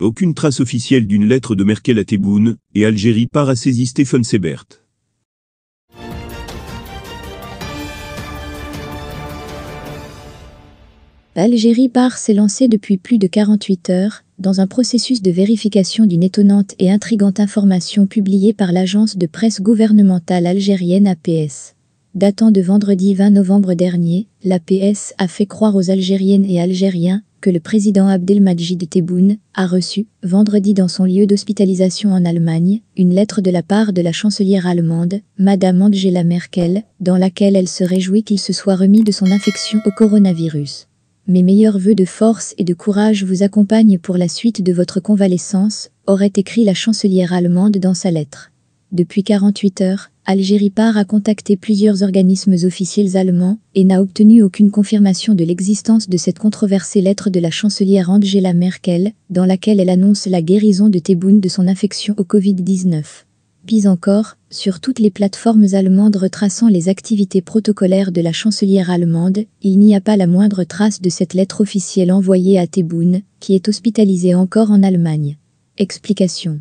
Aucune trace officielle d'une lettre de Merkel à Tebboune, et Algérie part à saisir Stephen Sebert. Algérie part s'est lancée depuis plus de 48 heures dans un processus de vérification d'une étonnante et intrigante information publiée par l'agence de presse gouvernementale algérienne APS. Datant de vendredi 20 novembre dernier, l'APS a fait croire aux Algériennes et Algériens que le président Abdelmajid Tebboune a reçu, vendredi dans son lieu d'hospitalisation en Allemagne, une lettre de la part de la chancelière allemande, Madame Angela Merkel, dans laquelle elle se réjouit qu'il se soit remis de son infection au coronavirus. Mes meilleurs voeux de force et de courage vous accompagnent pour la suite de votre convalescence, aurait écrit la chancelière allemande dans sa lettre. Depuis 48 heures, Algérie part a contacté plusieurs organismes officiels allemands et n'a obtenu aucune confirmation de l'existence de cette controversée lettre de la chancelière Angela Merkel, dans laquelle elle annonce la guérison de Tebboune de son infection au Covid-19. Pis encore, sur toutes les plateformes allemandes retraçant les activités protocolaires de la chancelière allemande, il n'y a pas la moindre trace de cette lettre officielle envoyée à Tebboune, qui est hospitalisée encore en Allemagne. Explication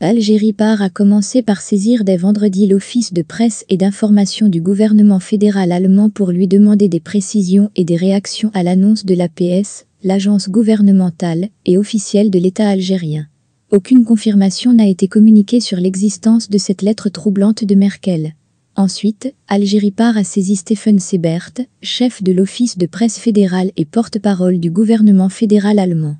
Algérie part a commencé par saisir dès vendredi l'Office de presse et d'information du gouvernement fédéral allemand pour lui demander des précisions et des réactions à l'annonce de l'APS, l'agence gouvernementale et officielle de l'État algérien. Aucune confirmation n'a été communiquée sur l'existence de cette lettre troublante de Merkel. Ensuite, Algérie part a saisi Stephen Sebert, chef de l'Office de presse fédérale et porte-parole du gouvernement fédéral allemand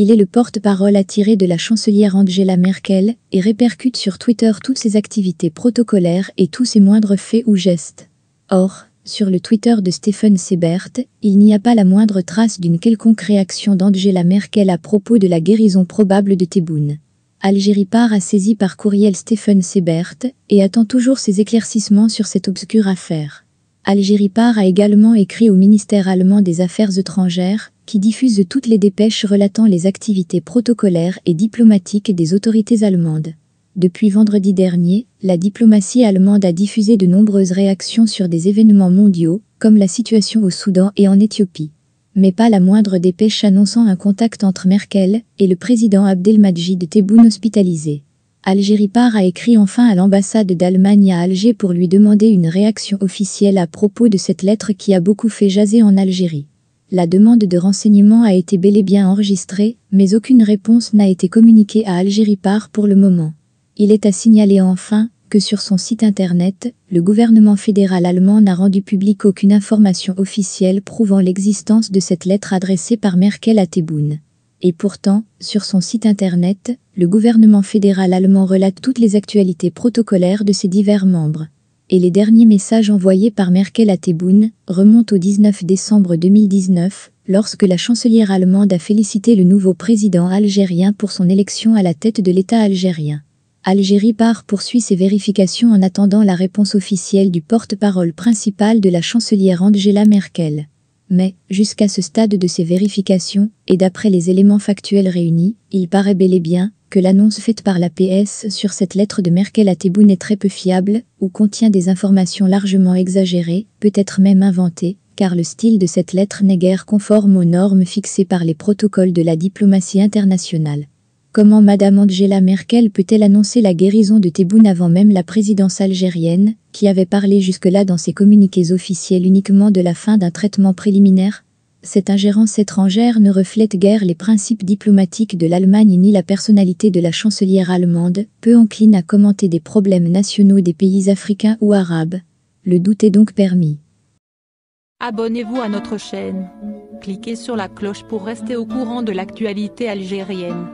il est le porte-parole attiré de la chancelière Angela Merkel et répercute sur Twitter toutes ses activités protocolaires et tous ses moindres faits ou gestes. Or, sur le Twitter de Stephen Sebert, il n'y a pas la moindre trace d'une quelconque réaction d'Angela Merkel à propos de la guérison probable de Théboune. Algérie par a saisi par courriel Stephen Sebert et attend toujours ses éclaircissements sur cette obscure affaire. Algérie par a également écrit au ministère allemand des Affaires étrangères qui diffuse toutes les dépêches relatant les activités protocolaires et diplomatiques des autorités allemandes. Depuis vendredi dernier, la diplomatie allemande a diffusé de nombreuses réactions sur des événements mondiaux, comme la situation au Soudan et en Éthiopie. Mais pas la moindre dépêche annonçant un contact entre Merkel et le président Abdelmajid Tebboune hospitalisé. Algérie Par a écrit enfin à l'ambassade d'Allemagne à Alger pour lui demander une réaction officielle à propos de cette lettre qui a beaucoup fait jaser en Algérie. La demande de renseignement a été bel et bien enregistrée, mais aucune réponse n'a été communiquée à Algérie Par pour le moment. Il est à signaler enfin que sur son site internet, le gouvernement fédéral allemand n'a rendu public aucune information officielle prouvant l'existence de cette lettre adressée par Merkel à Tebboune. Et pourtant, sur son site internet, le gouvernement fédéral allemand relate toutes les actualités protocolaires de ses divers membres et les derniers messages envoyés par Merkel à Tebboune remontent au 19 décembre 2019, lorsque la chancelière allemande a félicité le nouveau président algérien pour son élection à la tête de l'État algérien. Algérie part poursuit ses vérifications en attendant la réponse officielle du porte-parole principal de la chancelière Angela Merkel. Mais, jusqu'à ce stade de ses vérifications, et d'après les éléments factuels réunis, il paraît bel et bien que l'annonce faite par la PS sur cette lettre de Merkel à Tebboune est très peu fiable, ou contient des informations largement exagérées, peut-être même inventées, car le style de cette lettre n'est guère conforme aux normes fixées par les protocoles de la diplomatie internationale. Comment Madame Angela Merkel peut-elle annoncer la guérison de Tebboune avant même la présidence algérienne, qui avait parlé jusque-là dans ses communiqués officiels uniquement de la fin d'un traitement préliminaire cette ingérence étrangère ne reflète guère les principes diplomatiques de l'Allemagne ni la personnalité de la chancelière allemande, peu encline à commenter des problèmes nationaux des pays africains ou arabes. Le doute est donc permis. Abonnez-vous à notre chaîne. Cliquez sur la cloche pour rester au courant de l'actualité algérienne.